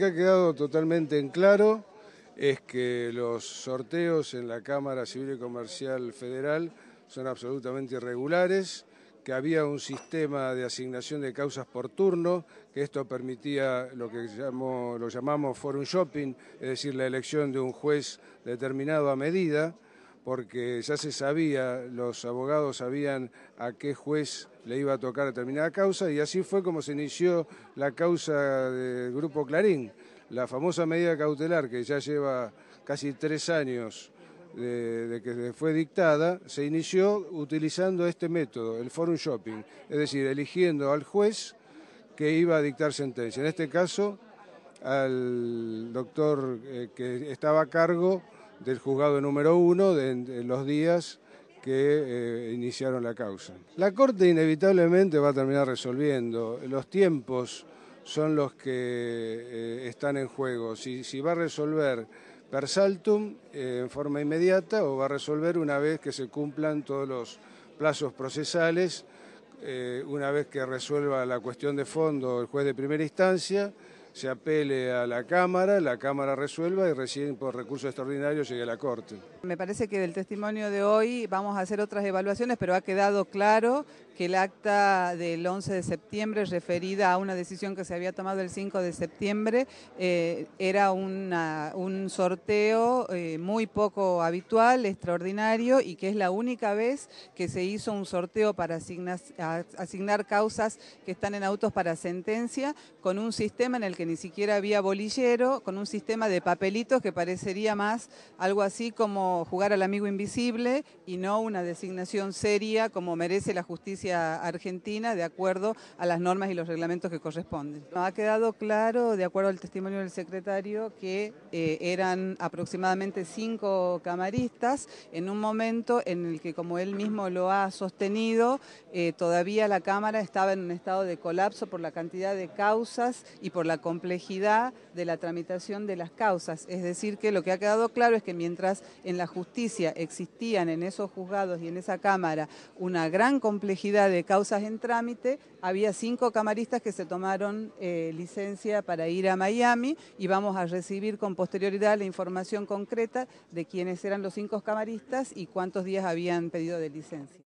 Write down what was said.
Lo que ha quedado totalmente en claro es que los sorteos en la Cámara Civil y Comercial Federal son absolutamente irregulares, que había un sistema de asignación de causas por turno, que esto permitía lo que lo llamamos forum shopping, es decir, la elección de un juez determinado a medida, porque ya se sabía, los abogados sabían a qué juez le iba a tocar determinada causa y así fue como se inició la causa del Grupo Clarín, la famosa medida cautelar que ya lleva casi tres años de, que fue dictada, se inició utilizando este método, el forum shopping, es decir, eligiendo al juez que iba a dictar sentencia. En este caso, al doctor eh, que estaba a cargo del juzgado número uno de, los días que eh, iniciaron la causa. La Corte inevitablemente va a terminar resolviendo. Los tiempos son los que eh, están en juego. Si, va a resolver per saltum eh, en forma inmediata o va a resolver una vez que se cumplan todos los plazos procesales, una vez que resuelva la cuestión de fondo el juez de primera instancia se apele a la Cámara, la Cámara resuelva y recién por recurso extraordinarios llegue a la Corte. Me parece que del testimonio de hoy vamos a hacer otras evaluaciones, pero ha quedado claro que el acta del 11 de septiembre referida a una decisión que se había tomado el 5 de septiembre eh, era un sorteo eh, muy poco habitual, extraordinario y que es la única vez que se hizo un sorteo para asignar, asignar causas que están en autos para sentencia con un sistema en el que ni siquiera había bolillero, con un sistema de papelitos que parecería más algo así como jugar al amigo invisible y no una designación seria como merece la justicia argentina de acuerdo a las normas y los reglamentos que corresponden. Ha quedado claro, de acuerdo al testimonio del secretario, que eh, eran aproximadamente cinco camaristas en un momento en el que, como él mismo lo ha sostenido, eh, todavía la Cámara estaba en un estado de colapso por la cantidad de causas y por la complejidad de la tramitación de las causas. Es decir, que lo que ha quedado claro es que mientras en la justicia existían en esos juzgados y en esa Cámara una gran complejidad de causas en trámite, había cinco camaristas que se tomaron eh, licencia para ir a Miami y vamos a recibir con posterioridad la información concreta de quiénes eran los cinco camaristas y cuántos días habían pedido de licencia.